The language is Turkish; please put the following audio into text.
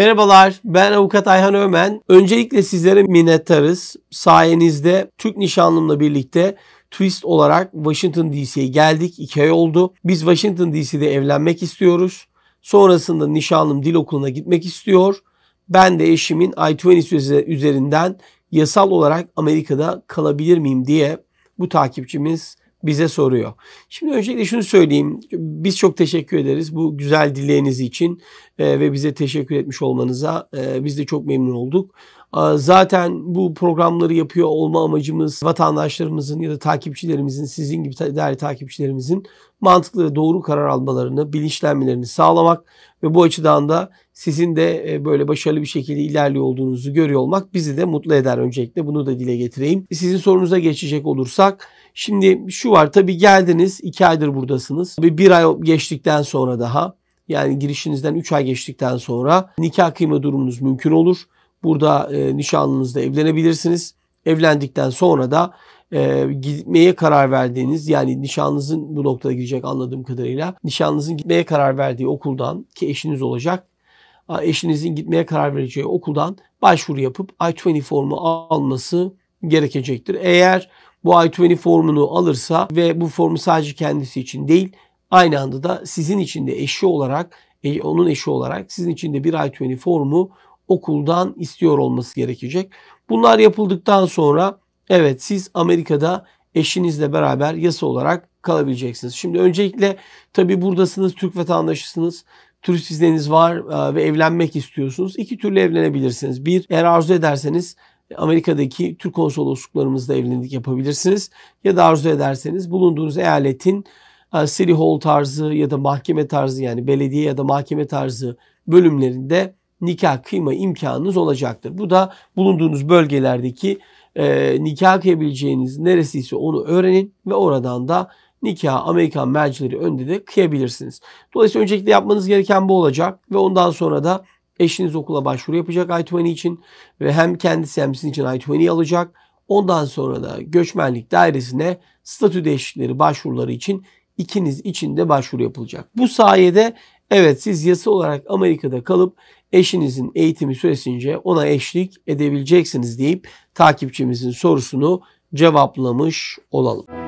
Merhabalar, ben avukat Ayhan Ömen. Öncelikle sizlere minnettarız. Sayenizde Türk nişanlımla birlikte twist olarak Washington DC'ye geldik. İki ay oldu. Biz Washington DC'de evlenmek istiyoruz. Sonrasında nişanlım dil okuluna gitmek istiyor. Ben de eşimin I-20 üzerinden yasal olarak Amerika'da kalabilir miyim diye bu takipçimiz bize soruyor. Şimdi öncelikle şunu söyleyeyim. Biz çok teşekkür ederiz bu güzel dileğiniz için e, ve bize teşekkür etmiş olmanıza. E, biz de çok memnun olduk. Zaten bu programları yapıyor olma amacımız vatandaşlarımızın ya da takipçilerimizin, sizin gibi değerli takipçilerimizin mantıklı ve doğru karar almalarını, bilinçlenmelerini sağlamak ve bu açıdan da sizin de e, böyle başarılı bir şekilde ilerliyor olduğunuzu görüyor olmak bizi de mutlu eder öncelikle. Bunu da dile getireyim. Sizin sorunuza geçecek olursak şimdi şu var tabii geldiniz iki aydır buradasınız. Bir, bir ay geçtikten sonra daha yani girişinizden 3 ay geçtikten sonra nikah kıyma durumunuz mümkün olur. Burada e, nişanlınızla evlenebilirsiniz. Evlendikten sonra da e, gitmeye karar verdiğiniz yani nişanınızın bu noktada gidecek anladığım kadarıyla nişanınızın gitmeye karar verdiği okuldan ki eşiniz olacak eşinizin gitmeye karar vereceği okuldan başvuru yapıp I-20 formu alması gerekecektir. Eğer bu I-20 formunu alırsa ve bu formu sadece kendisi için değil aynı anda da sizin için de eşi olarak e, onun eşi olarak sizin için de bir I-20 formu okuldan istiyor olması gerekecek. Bunlar yapıldıktan sonra evet siz Amerika'da eşinizle beraber yasa olarak kalabileceksiniz. Şimdi öncelikle tabi buradasınız, Türk vatandaşısınız. Turist izniniz var e, ve evlenmek istiyorsunuz. İki türlü evlenebilirsiniz. Bir, eğer arzu ederseniz Amerika'daki Türk konsolosluklarımızda evlilik yapabilirsiniz. Ya da arzu ederseniz bulunduğunuz eyaletin e, City Hall tarzı ya da mahkeme tarzı yani belediye ya da mahkeme tarzı bölümlerinde nikah kıyma imkanınız olacaktır. Bu da bulunduğunuz bölgelerdeki e, nikah kıyabileceğiniz neresiyse onu öğrenin ve oradan da nikah Amerikan mercileri önünde de kıyabilirsiniz. Dolayısıyla öncelikle yapmanız gereken bu olacak ve ondan sonra da eşiniz okula başvuru yapacak I-20 için ve hem kendisi hem sizin için I-20 alacak. Ondan sonra da göçmenlik dairesine statü değişiklikleri başvuruları için ikiniz için de başvuru yapılacak. Bu sayede Evet siz yasa olarak Amerika'da kalıp eşinizin eğitimi süresince ona eşlik edebileceksiniz deyip takipçimizin sorusunu cevaplamış olalım.